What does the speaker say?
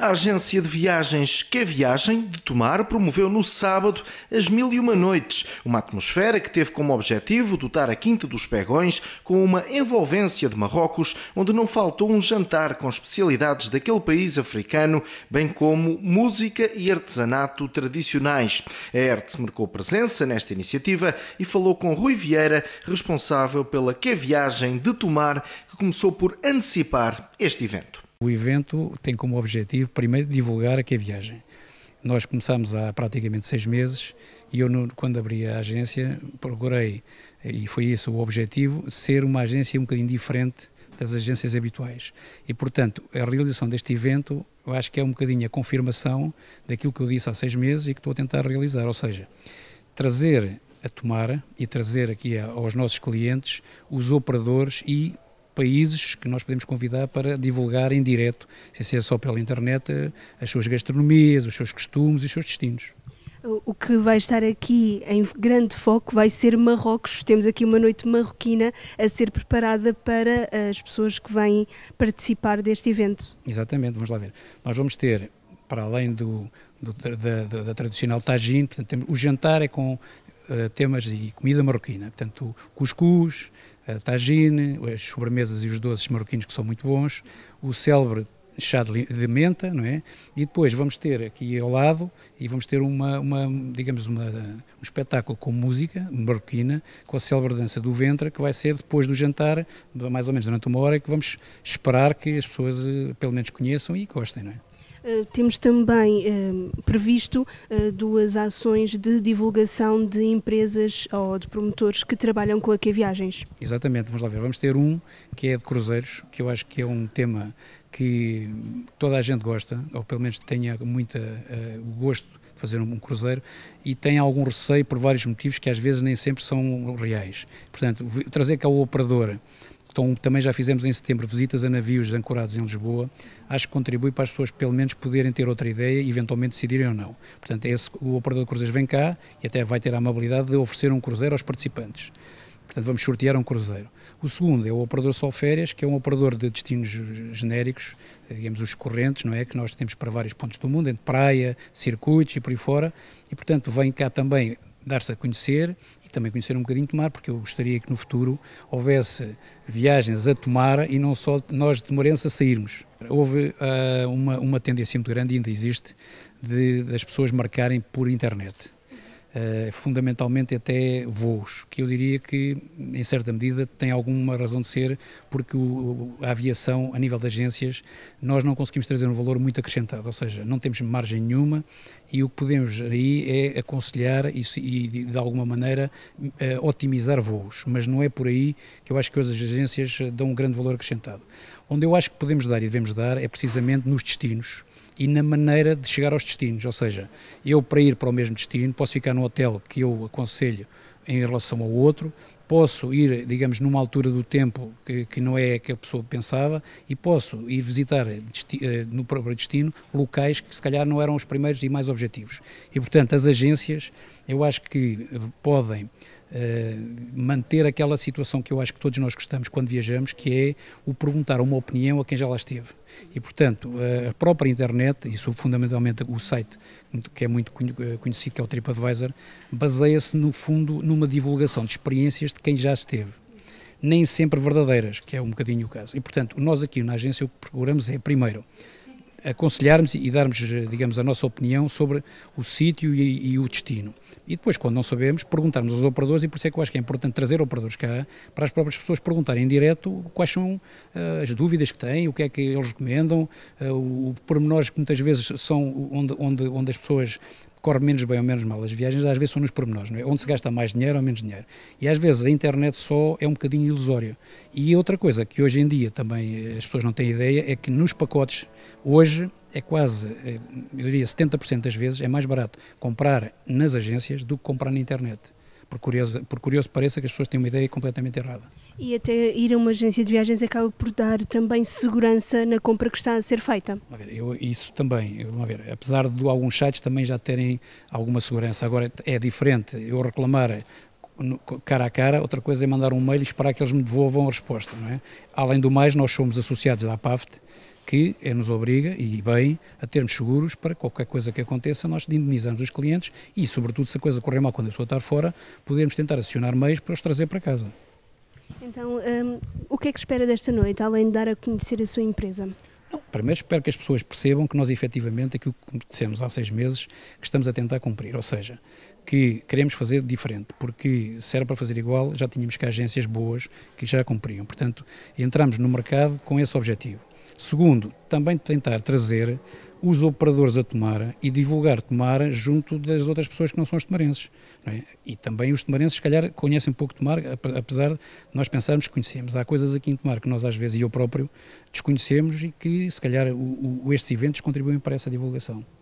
A agência de viagens Que é Viagem de Tomar promoveu no sábado As Mil e Uma Noites, uma atmosfera que teve como objetivo dotar a Quinta dos Pegões com uma envolvência de Marrocos, onde não faltou um jantar com especialidades daquele país africano, bem como música e artesanato tradicionais. A Hertz marcou presença nesta iniciativa e falou com Rui Vieira, responsável pela Que é Viagem de Tomar, que começou por antecipar este evento o evento tem como objetivo, primeiro, divulgar aqui a viagem. Nós começámos há praticamente seis meses e eu, quando abri a agência, procurei, e foi esse o objetivo, ser uma agência um bocadinho diferente das agências habituais. E, portanto, a realização deste evento, eu acho que é um bocadinho a confirmação daquilo que eu disse há seis meses e que estou a tentar realizar, ou seja, trazer a Tomara e trazer aqui aos nossos clientes os operadores e países que nós podemos convidar para divulgar em direto, sem ser só pela internet, eh, as suas gastronomias, os seus costumes e os seus destinos. O que vai estar aqui em grande foco vai ser Marrocos. Temos aqui uma noite marroquina a ser preparada para eh, as pessoas que vêm participar deste evento. Exatamente, vamos lá ver. Nós vamos ter, para além do, do da, da, da, tradicional tagine, portanto, o jantar é com eh, temas de comida marroquina. Portanto, cuscuz, tagine, as sobremesas e os doces marroquinos que são muito bons, o célebre chá de menta, não é? E depois vamos ter aqui ao lado e vamos ter uma, uma digamos, uma, um espetáculo com música marroquina, com a célebre dança do ventre, que vai ser depois do jantar, mais ou menos durante uma hora, que vamos esperar que as pessoas eh, pelo menos conheçam e gostem, não é? Eh, temos também eh, previsto eh, duas ações de divulgação de empresas ou de promotores que trabalham com a Q Viagens. Exatamente, vamos lá ver. Vamos ter um que é de cruzeiros, que eu acho que é um tema que toda a gente gosta, ou pelo menos tenha muito gosto de fazer um cruzeiro, e tem algum receio por vários motivos que às vezes nem sempre são reais. Portanto, trazer cá o operador então, também já fizemos em setembro visitas a navios ancorados em Lisboa. Acho que contribui para as pessoas, pelo menos, poderem ter outra ideia e eventualmente decidirem ou não. Portanto, é esse, o operador de cruzeiros vem cá e até vai ter a amabilidade de oferecer um cruzeiro aos participantes. Portanto, vamos sortear um cruzeiro. O segundo é o operador Sol Férias, que é um operador de destinos genéricos, digamos os correntes, não é? Que nós temos para vários pontos do mundo, entre praia, circuitos e por aí fora. E, portanto, vem cá também dar-se a conhecer e também conhecer um bocadinho Tomar, porque eu gostaria que no futuro houvesse viagens a Tomar e não só nós de Morense a sairmos. Houve uh, uma, uma tendência muito grande, e ainda existe, de, das pessoas marcarem por internet eh, fundamentalmente até voos, que eu diria que, em certa medida, tem alguma razão de ser, porque o, a aviação, a nível de agências, nós não conseguimos trazer um valor muito acrescentado, ou seja, não temos margem nenhuma e o que podemos aí é aconselhar e, e de, alguma maneira, uh, otimizar voos, mas não é por aí que eu acho que as agências eh, dão um grande valor acrescentado. Onde eu acho que podemos dar e devemos dar é precisamente nos destinos e na maneira de chegar aos destinos. Ou seja, eu para ir para o mesmo destino posso ficar no hotel que eu aconselho em relação ao outro, posso ir, digamos, numa altura do tempo que, que não é a que a pessoa pensava e posso ir visitar eh, no próprio destino locais que se calhar não eram os primeiros e mais objetivos. E portanto, as agências eu acho que podem eh, manter aquela situação que eu acho que todos nós gostamos quando viajamos, que é o perguntar uma opinião a quem já lá esteve. E, portanto, eh, a própria internet, e fundamentalmente o site, que é muito eh, conhecido, que é o TripAdvisor, baseia-se, no fundo, numa divulgação de experiências de quem já esteve. Nem sempre verdadeiras, que é um bocadinho o caso. E, portanto, nós aqui na agência o que procuramos é, primeiro, aconselharmos e darmos, eh, digamos, a nossa opinião sobre o sítio e, e, o destino. E depois, quando não sabemos, perguntarmos aos operadores, e por isso é que eu acho que é importante trazer operadores cá, para as próprias pessoas perguntarem em direto quais são uh, as dúvidas que têm, o que é que eles recomendam, uh, o, o pormenores que muitas vezes são onde, onde, onde as pessoas corre menos bem ou menos mal. As viagens às vezes são nos pormenores, não é? onde se gasta mais dinheiro ou menos dinheiro. E às vezes a internet só é um bocadinho ilusória. E outra coisa que hoje em dia também eh, as pessoas não têm ideia é que nos pacotes, hoje é quase, eh, eu diria 70% das vezes, é mais barato comprar nas agências do que comprar na internet por curioso, por curioso pareça que as pessoas têm uma ideia completamente errada. E até ir a uma agência de viagens acaba por dar também segurança na compra que está a ser feita. eu, isso também, vamos ver, apesar de alguns sites também já terem alguma segurança, agora é diferente eu reclamar cara a cara, outra coisa é mandar um mail e esperar que eles me devolvam a resposta, não é? Além do mais, nós somos associados da APAFT, que é, nos obriga, e bem, a termos seguros para qualquer coisa que aconteça, nós indenizamos os clientes e, sobretudo, se a coisa correr mal quando a pessoa estar fora, podemos tentar acionar meios para os trazer para casa. Então, um, o que é que espera desta noite, além de dar a conhecer a sua empresa? Não, primeiro espero que as pessoas percebam que nós efetivamente aquilo que dissemos há seis meses que estamos a tentar cumprir, ou seja, que queremos fazer diferente, porque se era para fazer igual já tínhamos que agências boas que já cumpriam, portanto entramos no mercado com esse objetivo. Segundo, também tentar trazer os operadores a Tomara e divulgar Tomara junto das outras pessoas que não são os tomarenses. É? E também os tomarenses, se calhar, conhecem pouco Tomara, apesar de nós pensarmos que conhecemos. Há coisas aqui em Tomara que nós, às vezes, e eu próprio, desconhecemos e que, se calhar, o, o, estes eventos contribuem para essa divulgação.